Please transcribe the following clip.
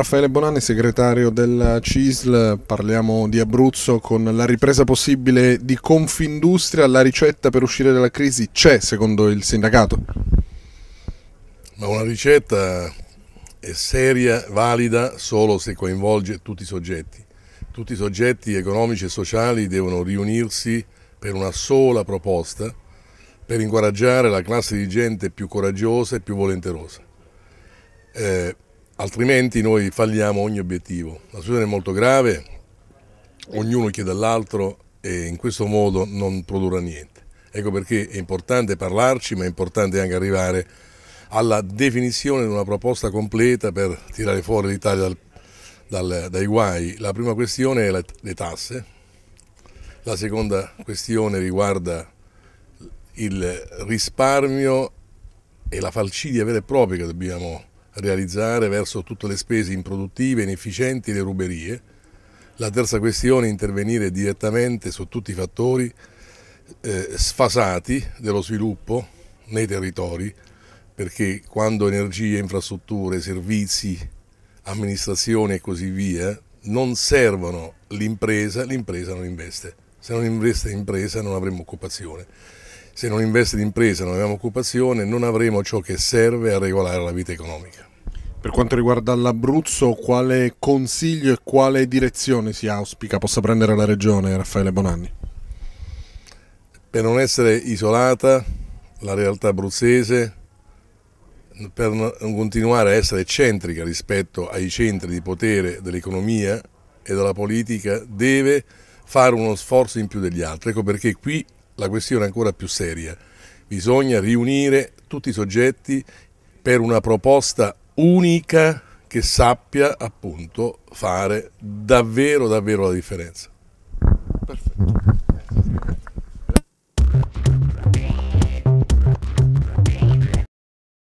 Raffaele Bonanni, segretario della CISL, parliamo di Abruzzo con la ripresa possibile di Confindustria, la ricetta per uscire dalla crisi c'è secondo il sindacato? Ma una ricetta è seria, valida solo se coinvolge tutti i soggetti. Tutti i soggetti economici e sociali devono riunirsi per una sola proposta per incoraggiare la classe di gente più coraggiosa e più volenterosa. Eh, altrimenti noi falliamo ogni obiettivo. La situazione è molto grave, ognuno chiede all'altro e in questo modo non produrrà niente. Ecco perché è importante parlarci, ma è importante anche arrivare alla definizione di una proposta completa per tirare fuori l'Italia dal, dal, dai guai. La prima questione è la, le tasse, la seconda questione riguarda il risparmio e la falcidia vera e propria che dobbiamo realizzare verso tutte le spese improduttive, inefficienti e le ruberie. La terza questione è intervenire direttamente su tutti i fattori eh, sfasati dello sviluppo nei territori, perché quando energie, infrastrutture, servizi, amministrazione e così via non servono l'impresa, l'impresa non investe. Se non investe l'impresa non avremo occupazione. Se non investe l'impresa non avremo occupazione, non avremo ciò che serve a regolare la vita economica. Per quanto riguarda l'Abruzzo, quale consiglio e quale direzione si auspica possa prendere la regione, Raffaele Bonanni? Per non essere isolata, la realtà abruzzese, per non continuare a essere eccentrica rispetto ai centri di potere dell'economia e della politica, deve fare uno sforzo in più degli altri. Ecco perché qui la questione è ancora più seria. Bisogna riunire tutti i soggetti per una proposta unica che sappia appunto fare davvero davvero la differenza. Perfetto.